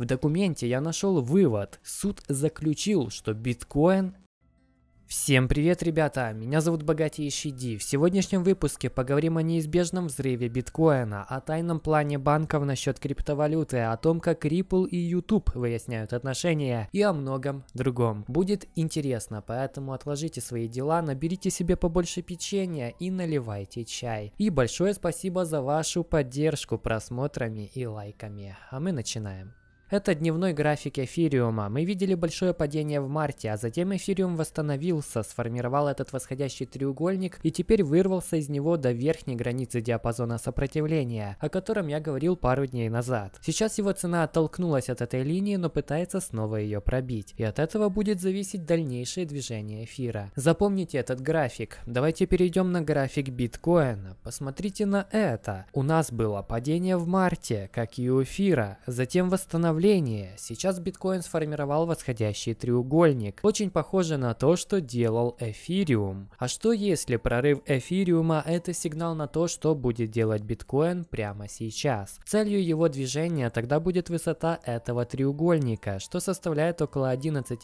В документе я нашел вывод. Суд заключил, что биткоин Всем привет, ребята! Меня зовут Богатейший Ди. В сегодняшнем выпуске поговорим о неизбежном взрыве биткоина, о тайном плане банков насчет криптовалюты, о том, как Ripple и YouTube выясняют отношения и о многом другом. Будет интересно, поэтому отложите свои дела, наберите себе побольше печенья и наливайте чай. И большое спасибо за вашу поддержку просмотрами и лайками. А мы начинаем. Это дневной график эфириума. Мы видели большое падение в марте, а затем эфириум восстановился, сформировал этот восходящий треугольник и теперь вырвался из него до верхней границы диапазона сопротивления, о котором я говорил пару дней назад. Сейчас его цена оттолкнулась от этой линии, но пытается снова ее пробить, и от этого будет зависеть дальнейшее движение эфира. Запомните этот график. Давайте перейдем на график биткоина. Посмотрите на это. У нас было падение в марте, как и у эфира, затем восстановление направление. Сейчас биткоин сформировал восходящий треугольник, очень похоже на то, что делал эфириум. А что если прорыв эфириума – это сигнал на то, что будет делать биткоин прямо сейчас? Целью его движения тогда будет высота этого треугольника, что составляет около 11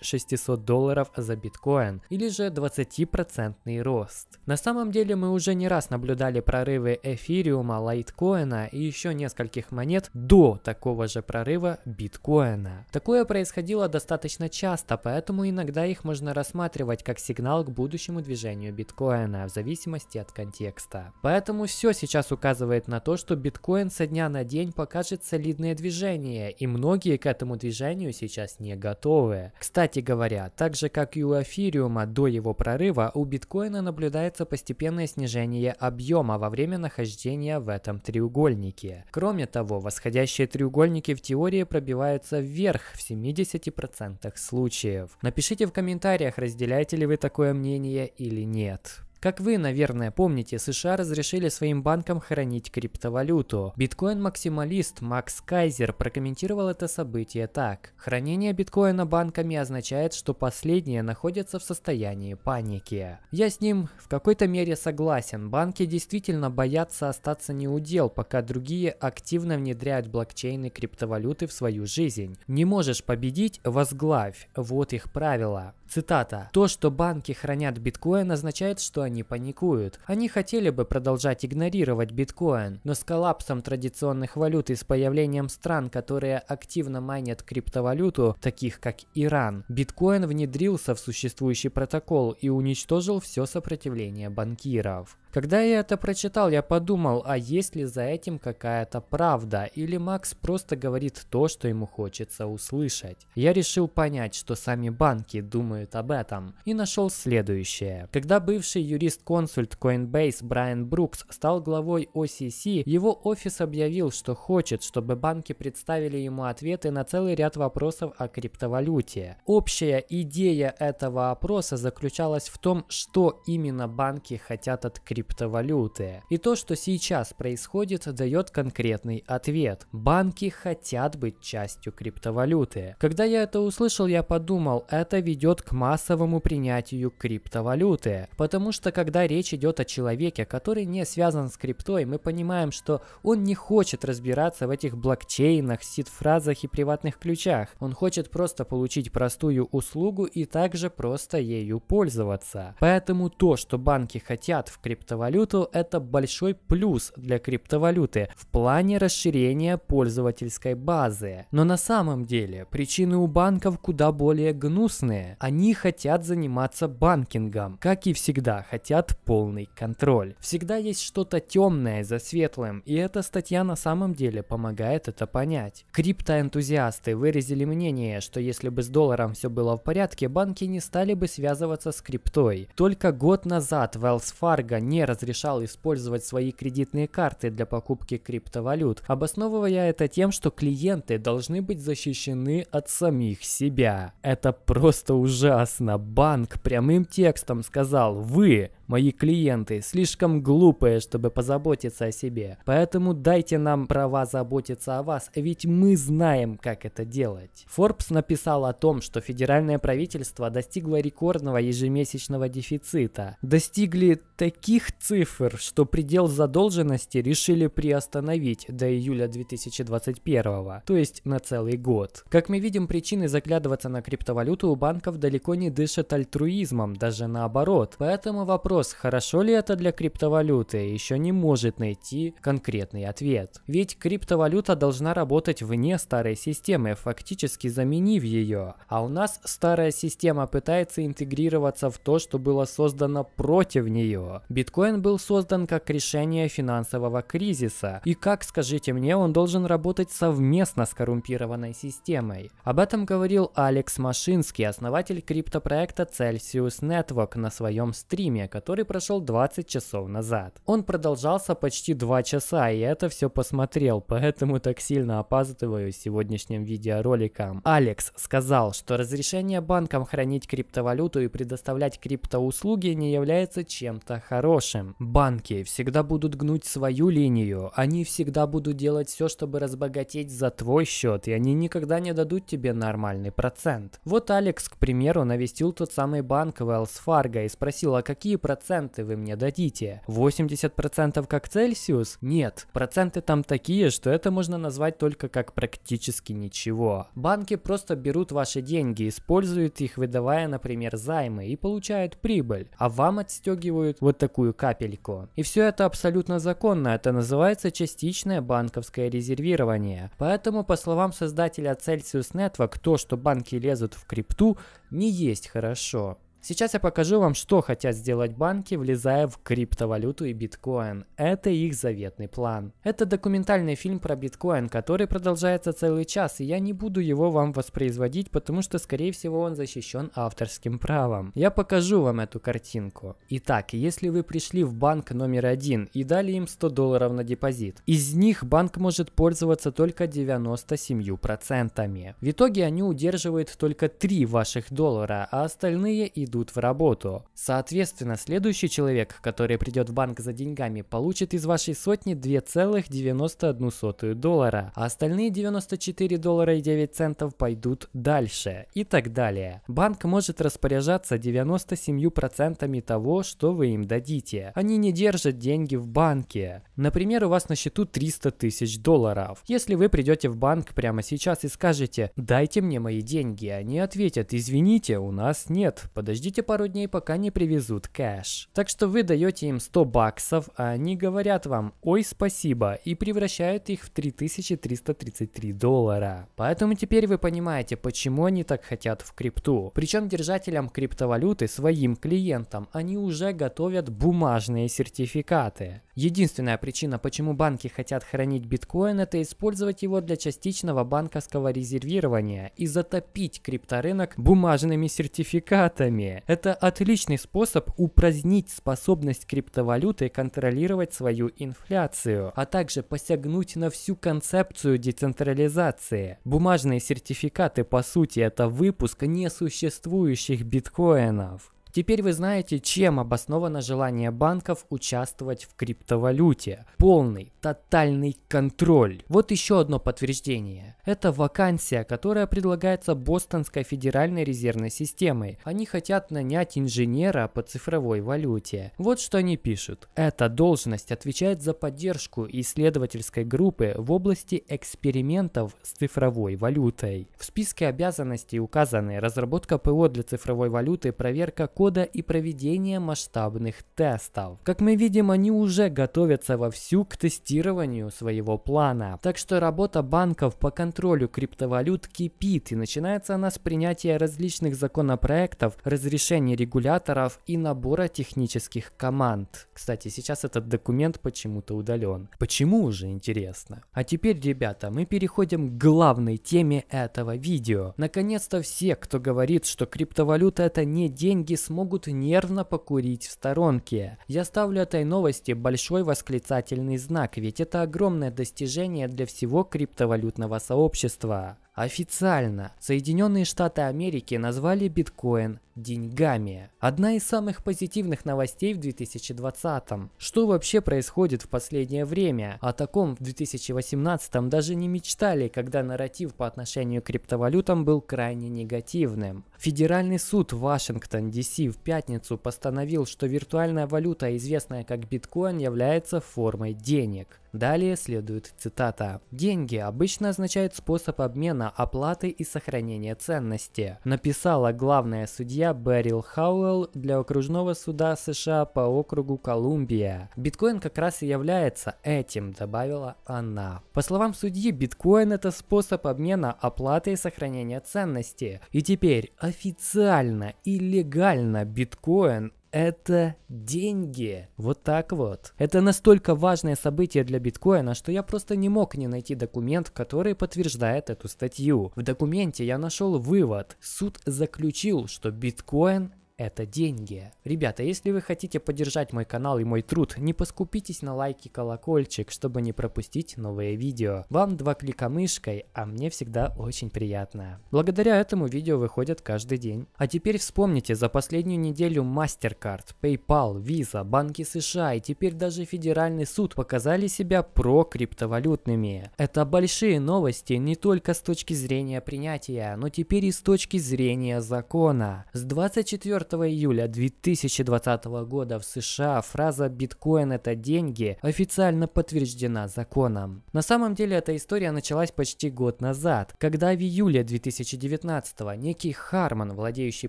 600 долларов за биткоин, или же 20% рост. На самом деле мы уже не раз наблюдали прорывы эфириума, лайткоина и еще нескольких монет до такого же прорыва прорыва биткоина. Такое происходило достаточно часто, поэтому иногда их можно рассматривать как сигнал к будущему движению биткоина, в зависимости от контекста. Поэтому все сейчас указывает на то, что биткоин со дня на день покажет солидное движение, и многие к этому движению сейчас не готовы. Кстати говоря, так же как и у эфириума до его прорыва, у биткоина наблюдается постепенное снижение объема во время нахождения в этом треугольнике. Кроме того, восходящие треугольники в теории теория пробивается вверх в 70% случаев. Напишите в комментариях, разделяете ли вы такое мнение или нет. Как вы, наверное, помните, США разрешили своим банкам хранить криптовалюту. Биткоин-максималист Макс Кайзер прокомментировал это событие так. Хранение биткоина банками означает, что последние находятся в состоянии паники. Я с ним в какой-то мере согласен. Банки действительно боятся остаться неудел, пока другие активно внедряют блокчейн и криптовалюты в свою жизнь. Не можешь победить – возглавь. Вот их правило. Цитата. «То, что банки хранят биткоин, означает, что они паникуют. Они хотели бы продолжать игнорировать биткоин, но с коллапсом традиционных валют и с появлением стран, которые активно майнят криптовалюту, таких как Иран, биткоин внедрился в существующий протокол и уничтожил все сопротивление банкиров». Когда я это прочитал, я подумал, а есть ли за этим какая-то правда, или Макс просто говорит то, что ему хочется услышать. Я решил понять, что сами банки думают думают об этом, и нашел следующее. Когда бывший юрист-консульт Coinbase Брайан Брукс стал главой OCC, его офис объявил, что хочет, чтобы банки представили ему ответы на целый ряд вопросов о криптовалюте. Общая идея этого опроса заключалась в том, что именно банки хотят от криптовалюты. И то, что сейчас происходит, дает конкретный ответ. Банки хотят быть частью криптовалюты. Когда я это услышал, я подумал, это ведет к массовому принятию криптовалюты. Потому что когда речь идет о человеке, который не связан с криптой, мы понимаем, что он не хочет разбираться в этих блокчейнах, сид-фразах и приватных ключах. Он хочет просто получить простую услугу и также просто ею пользоваться. Поэтому то, что банки хотят в криптовалюту, это большой плюс для криптовалюты в плане расширения пользовательской базы. Но на самом деле причины у банков куда более гнусные. Они они хотят заниматься банкингом, как и всегда, хотят полный контроль. Всегда есть что-то темное за светлым, и эта статья на самом деле помогает это понять. Криптоэнтузиасты выразили мнение, что если бы с долларом все было в порядке, банки не стали бы связываться с криптой. Только год назад Wells Fargo не разрешал использовать свои кредитные карты для покупки криптовалют, обосновывая это тем, что клиенты должны быть защищены от самих себя. Это просто ужасно ужасно. Банк прямым текстом сказал, вы, мои клиенты, слишком глупые, чтобы позаботиться о себе. Поэтому дайте нам права заботиться о вас, ведь мы знаем, как это делать. Forbes написал о том, что федеральное правительство достигло рекордного ежемесячного дефицита. Достигли таких цифр, что предел задолженности решили приостановить до июля 2021, то есть на целый год. Как мы видим, причины заглядываться на криптовалюту у банков далеко далеко не дышат альтруизмом, даже наоборот. Поэтому вопрос, хорошо ли это для криптовалюты, еще не может найти конкретный ответ. Ведь криптовалюта должна работать вне старой системы, фактически заменив ее. А у нас старая система пытается интегрироваться в то, что было создано против нее. Биткоин был создан как решение финансового кризиса. И как, скажите мне, он должен работать совместно с коррумпированной системой? Об этом говорил Алекс Машинский, основатель криптопроекта Celsius Network на своем стриме, который прошел 20 часов назад. Он продолжался почти 2 часа, и я это все посмотрел, поэтому так сильно опаздываю сегодняшним видеороликом. Алекс сказал, что разрешение банкам хранить криптовалюту и предоставлять криптоуслуги не является чем-то хорошим. Банки всегда будут гнуть свою линию, они всегда будут делать все, чтобы разбогатеть за твой счет, и они никогда не дадут тебе нормальный процент. Вот Алекс, к примеру, примеру, навестил тот самый банк Wells Fargo и спросил, а какие проценты вы мне дадите? 80% как Цельсиус? Нет, проценты там такие, что это можно назвать только как практически ничего. Банки просто берут ваши деньги, используют их, выдавая, например, займы и получают прибыль, а вам отстегивают вот такую капельку. И все это абсолютно законно, это называется частичное банковское резервирование. Поэтому, по словам создателя Celsius Network, то, что банки лезут в крипту, не не есть хорошо. Сейчас я покажу вам, что хотят сделать банки, влезая в криптовалюту и биткоин. Это их заветный план. Это документальный фильм про биткоин, который продолжается целый час, и я не буду его вам воспроизводить, потому что, скорее всего, он защищен авторским правом. Я покажу вам эту картинку. Итак, если вы пришли в банк номер один и дали им 100 долларов на депозит, из них банк может пользоваться только 97%. В итоге они удерживают только 3 ваших доллара, а остальные идут ждут в работу. Соответственно, следующий человек, который придет в банк за деньгами, получит из вашей сотни 2,91 доллара, а остальные 94 доллара и 9 центов пойдут дальше и так далее. Банк может распоряжаться 97% того, что вы им дадите. Они не держат деньги в банке. Например, у вас на счету 300 тысяч долларов. Если вы придете в банк прямо сейчас и скажете «дайте мне мои деньги», они ответят «извините, у нас нет, подождите ждите пару дней, пока не привезут кэш. Так что вы даете им 100 баксов, а они говорят вам «Ой, спасибо» и превращают их в 3333 доллара. Поэтому теперь вы понимаете, почему они так хотят в крипту. Причем держателям криптовалюты, своим клиентам, они уже готовят бумажные сертификаты. Единственная причина, почему банки хотят хранить биткоин, это использовать его для частичного банковского резервирования и затопить крипторынок бумажными сертификатами. Это отличный способ упразднить способность криптовалюты контролировать свою инфляцию, а также посягнуть на всю концепцию децентрализации. Бумажные сертификаты, по сути, это выпуск несуществующих биткоинов. Теперь вы знаете, чем обосновано желание банков участвовать в криптовалюте. Полный, тотальный контроль. Вот еще одно подтверждение. Это вакансия, которая предлагается Бостонской федеральной резервной системой. Они хотят нанять инженера по цифровой валюте. Вот что они пишут. Эта должность отвечает за поддержку исследовательской группы в области экспериментов с цифровой валютой. В списке обязанностей указаны разработка ПО для цифровой валюты, проверка кода подхода и проведения масштабных тестов. Как мы видим, они уже готовятся вовсю к тестированию своего плана. Так что работа банков по контролю криптовалют кипит и начинается она с принятия различных законопроектов, разрешений регуляторов и набора технических команд. Кстати, сейчас этот документ почему-то удален. Почему уже интересно? А теперь, ребята, мы переходим к главной теме этого видео. Наконец-то все, кто говорит, что криптовалюта это не деньги, смогут смогут нервно покурить в сторонке. Я ставлю этой новости большой восклицательный знак, ведь это огромное достижение для всего криптовалютного сообщества. Официально Соединенные Штаты Америки назвали биткоин деньгами. Одна из самых позитивных новостей в 2020. -м. Что вообще происходит в последнее время? О таком в 2018 м даже не мечтали, когда нарратив по отношению к криптовалютам был крайне негативным. Федеральный суд Вашингтон, DC в пятницу постановил, что виртуальная валюта, известная как биткоин, является формой денег. Далее следует цитата. «Деньги обычно означают способ обмена, оплаты и сохранения ценности», написала главная судья Берил Хауэлл для окружного суда США по округу Колумбия. «Биткоин как раз и является этим», добавила она. По словам судьи, биткоин это способ обмена, оплаты и сохранения ценности. И теперь официально и легально биткоин это деньги. Вот так вот. Это настолько важное событие для биткоина, что я просто не мог не найти документ, который подтверждает эту статью. В документе я нашел вывод. Суд заключил, что биткоин это деньги. Ребята, если вы хотите поддержать мой канал и мой труд, не поскупитесь на лайки колокольчик, чтобы не пропустить новые видео. Вам два клика мышкой, а мне всегда очень приятно. Благодаря этому видео выходят каждый день. А теперь вспомните, за последнюю неделю MasterCard, PayPal, Visa, банки США и теперь даже Федеральный суд показали себя про криптовалютными. Это большие новости не только с точки зрения принятия, но теперь и с точки зрения закона. С 24 4 июля 2020 года в США фраза «биткоин – это деньги» официально подтверждена законом. На самом деле эта история началась почти год назад, когда в июле 2019 некий Харман, владеющий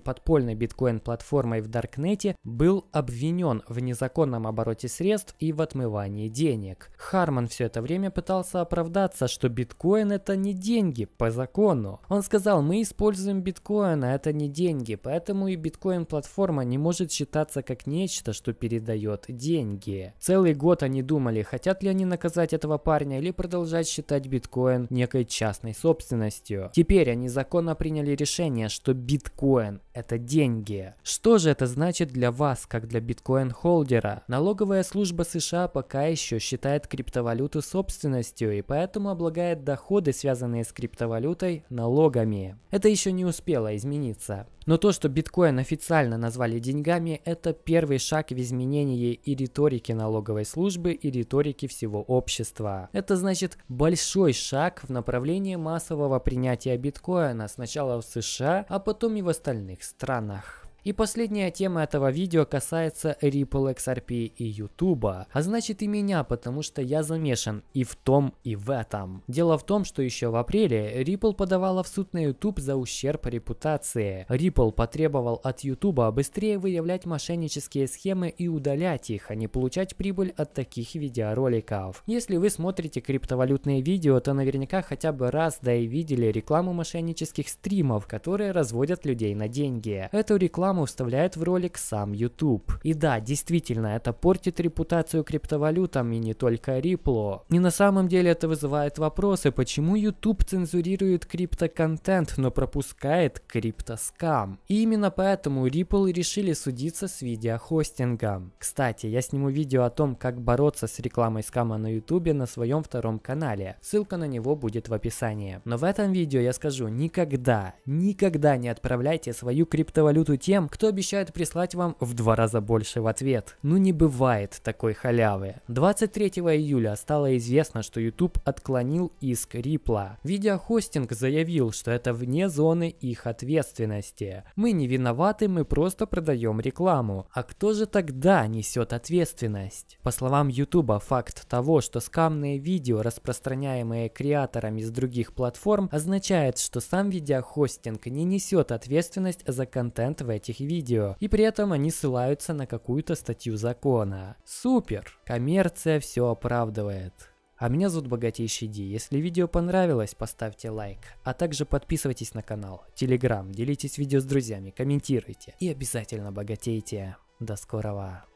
подпольной биткоин-платформой в Даркнете, был обвинен в незаконном обороте средств и в отмывании денег. Харман все это время пытался оправдаться, что биткоин – это не деньги по закону. Он сказал, мы используем биткоин, а это не деньги, поэтому и биткоин платформа не может считаться как нечто, что передает деньги. Целый год они думали, хотят ли они наказать этого парня или продолжать считать биткоин некой частной собственностью. Теперь они законно приняли решение, что биткоин – это деньги. Что же это значит для вас, как для биткоин-холдера? Налоговая служба США пока еще считает криптовалюту собственностью и поэтому облагает доходы, связанные с криптовалютой, налогами. Это еще не успело измениться. Но то, что биткоин официально назвали деньгами, это первый шаг в изменении и риторики налоговой службы, и риторики всего общества. Это значит большой шаг в направлении массового принятия биткоина сначала в США, а потом и в остальных странах. И последняя тема этого видео касается Ripple XRP и YouTube, а значит и меня, потому что я замешан и в том, и в этом. Дело в том, что еще в апреле Ripple подавала в суд на YouTube за ущерб репутации. Ripple потребовал от YouTube быстрее выявлять мошеннические схемы и удалять их, а не получать прибыль от таких видеороликов. Если вы смотрите криптовалютные видео, то наверняка хотя бы раз, да и видели рекламу мошеннических стримов, которые разводят людей на деньги. Эту рекламу рекламу вставляет в ролик сам YouTube. И да, действительно, это портит репутацию криптовалютам и не только Ripple. И на самом деле это вызывает вопросы, почему YouTube цензурирует криптоконтент, но пропускает криптоскам. И именно поэтому Ripple решили судиться с видеохостингом. Кстати, я сниму видео о том, как бороться с рекламой скама на YouTube на своем втором канале. Ссылка на него будет в описании. Но в этом видео я скажу, никогда, никогда не отправляйте свою криптовалюту тем, кто обещает прислать вам в два раза больше в ответ. Ну не бывает такой халявы. 23 июля стало известно, что YouTube отклонил иск Рипла. Видеохостинг заявил, что это вне зоны их ответственности. Мы не виноваты, мы просто продаем рекламу. А кто же тогда несет ответственность? По словам YouTube, факт того, что скамные видео, распространяемые креаторами с других платформ, означает, что сам видеохостинг не несет ответственность за контент в этих этих видео, и при этом они ссылаются на какую-то статью закона. Супер! Коммерция все оправдывает. А меня зовут Богатейший Ди. Если видео понравилось, поставьте лайк. А также подписывайтесь на канал, телеграм, делитесь видео с друзьями, комментируйте. И обязательно богатейте. До скорого.